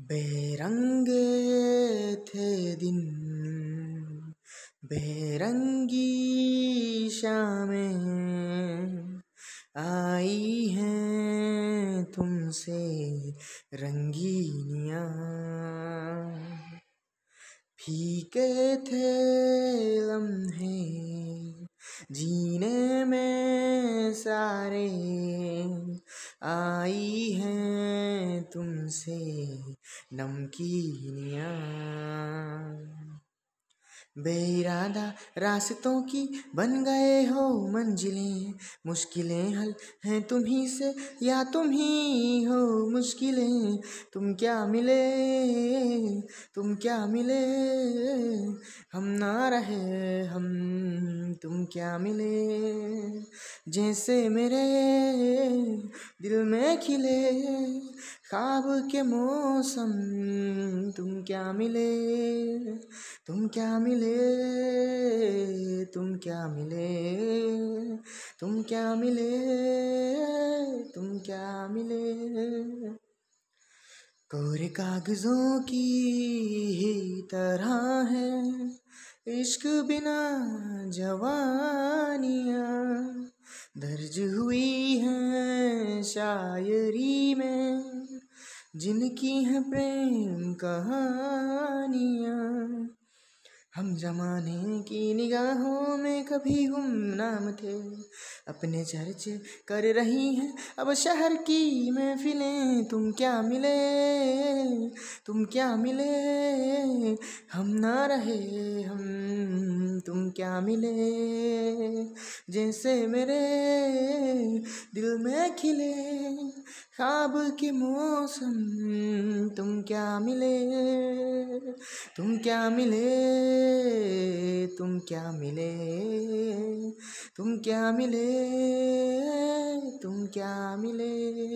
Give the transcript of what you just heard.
बेरंगे थे दिन बेरंगी शामें आई हैं तुमसे रंगीनियाँ फीके थे लम्हे जीने में सारे आई हैं तुमसे नमकीनियाँ बेरादा रास्तों की बन गए हो मंजिलें मुश्किलें हल हैं तुम्ही से या तुम ही हो मुश्किलें तुम क्या मिले तुम क्या मिले हम ना रहे हम तुम क्या मिले जैसे मेरे दिल में खिले खाब के मौसम तुम क्या मिले तुम क्या मिले तुम क्या मिले तुम क्या मिले तुम क्या मिले कोरे कागजों की ही तरह है इश्क बिना जवानियाँ दर्ज हुई हैं शायरी में जिनकी है प्रेम कहानियाँ हम जमाने की निगाहों में कभी गुम नाम थे अपने चर्चे कर रही हैं अब शहर की महफिलें तुम क्या मिले तुम क्या मिले हम ना रहे हम तुम क्या मिले जैसे मेरे दिल में खिले खाब के मौसम तुम क्या मिले तुम क्या मिले तुम क्या मिले तुम क्या मिले तुम क्या मिले